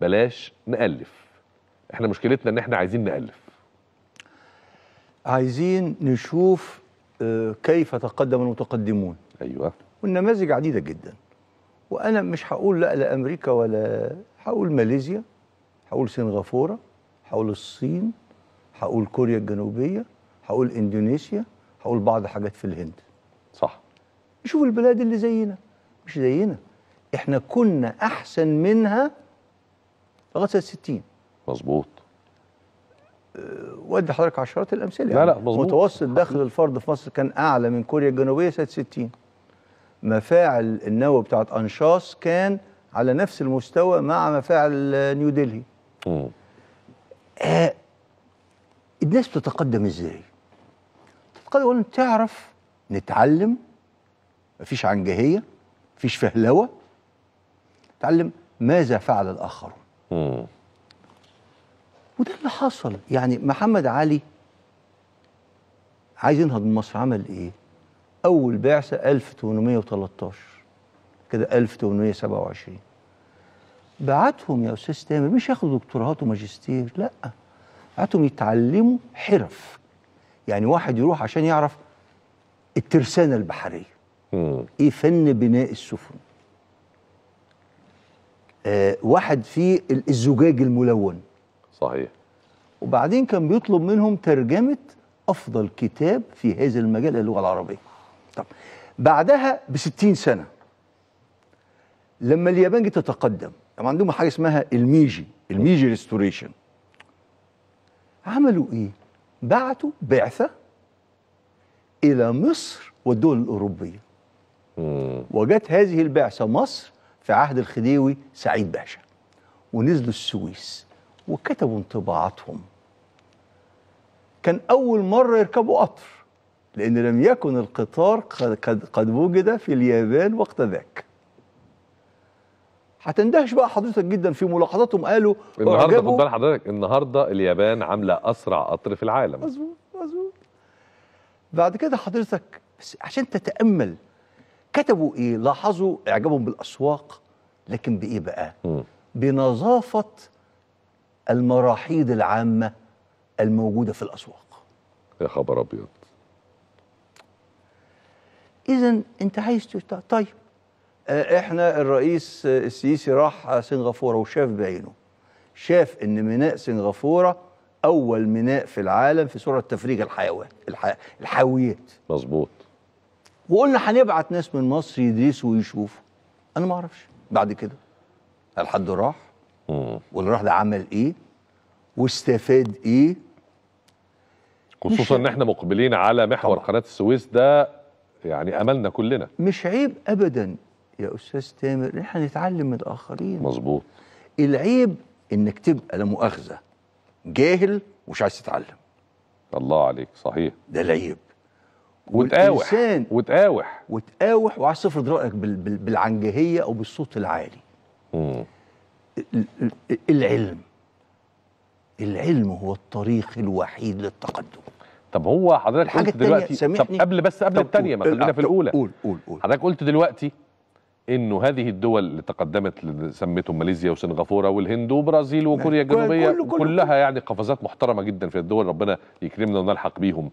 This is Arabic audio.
بلاش نألف احنا مشكلتنا ان احنا عايزين نألف عايزين نشوف آه، كيف تقدم المتقدمون ايوه والنماذج عديده جدا وانا مش هقول لا لامريكا ولا هقول ماليزيا هقول سنغافوره هقول الصين هقول كوريا الجنوبيه هقول اندونيسيا هقول بعض حاجات في الهند صح نشوف البلاد اللي زينا مش زينا احنا كنا احسن منها لغايه سنه 60 مظبوط آه، ودي حضرتك عشرات الامثله لا يعني. لا مظبوط متوسط دخل الفرد في مصر كان اعلى من كوريا الجنوبيه سنه 60 مفاعل النووي بتاعت انشاص كان على نفس المستوى مع مفاعل نيو دلهي آه الناس بتتقدم ازاي بتتقدم اولا تعرف نتعلم مفيش عنجهيه مفيش فهلوه تعلم ماذا فعل الاخرون مم. وده اللي حصل يعني محمد علي عايز ينهض من مصر عمل ايه اول بعثه 1813 كده 1827 بعتهم يا استاذ تامر مش ياخدوا دكتوراهات وماجستير لا بعتهم يتعلموا حرف يعني واحد يروح عشان يعرف الترسانه البحريه مم. ايه فن بناء السفن آه، واحد في الزجاج الملون صحيح وبعدين كان بيطلب منهم ترجمة أفضل كتاب في هذا المجال اللغة العربية طب بعدها بستين سنة لما اليابان جت تتقدم يعني عندهم حاجة اسمها الميجي الميجي ريستوريشن عملوا ايه بعتوا بعثة إلى مصر والدول الأوروبية وجت هذه البعثة مصر في عهد الخديوي سعيد باشا ونزلوا السويس وكتبوا انطباعاتهم كان أول مرة يركبوا قطر لأن لم يكن القطار قد, قد وجد في اليابان وقت ذاك هتندهش بقى حضرتك جدا في ملاحظاتهم قالوا النهارده خد بال حضرتك النهارده اليابان عامله اسرع قطر في العالم مظبوط مظبوط بعد كده حضرتك بس عشان تتامل كتبوا ايه لاحظوا اعجابهم بالاسواق لكن بايه بقى بنظافه المراحيض العامه الموجوده في الاسواق يا خبر ابيض اذا انت عايز طيب آه، احنا الرئيس السيسي راح سنغافوره وشاف بعينه شاف ان ميناء سنغافوره اول ميناء في العالم في سرعه تفريغ الحيوان الح... الحاويات مظبوط وقلنا هنبعت ناس من مصر يدرسوا ويشوفوا انا ما اعرفش بعد كده هل حد راح واللي راح ده عمل ايه واستفاد ايه خصوصا ان احنا مقبلين على محور قناه السويس ده يعني املنا كلنا مش عيب ابدا يا استاذ تامر ان احنا نتعلم من الاخرين مظبوط العيب انك تبقى لا مؤاخذه جاهل ومش عايز تتعلم الله عليك صحيح ده العيب وتقاوح وتقاوح وتقاوح وعايز تفرض رايك بالعنجهيه او بالصوت العالي مم. العلم العلم هو الطريق الوحيد للتقدم طب هو حضرتك قلت دلوقتي طب قبل بس قبل الثانيه ما خلينا في آه، الاولى قول قول قول حضرتك قلت دلوقتي انه هذه الدول اللي تقدمت سميتهم ماليزيا وسنغافوره والهند وبرازيل وكوريا الجنوبيه كل كل كلها يعني قفزات محترمه جدا في الدول ربنا يكرمنا ونلحق بيهم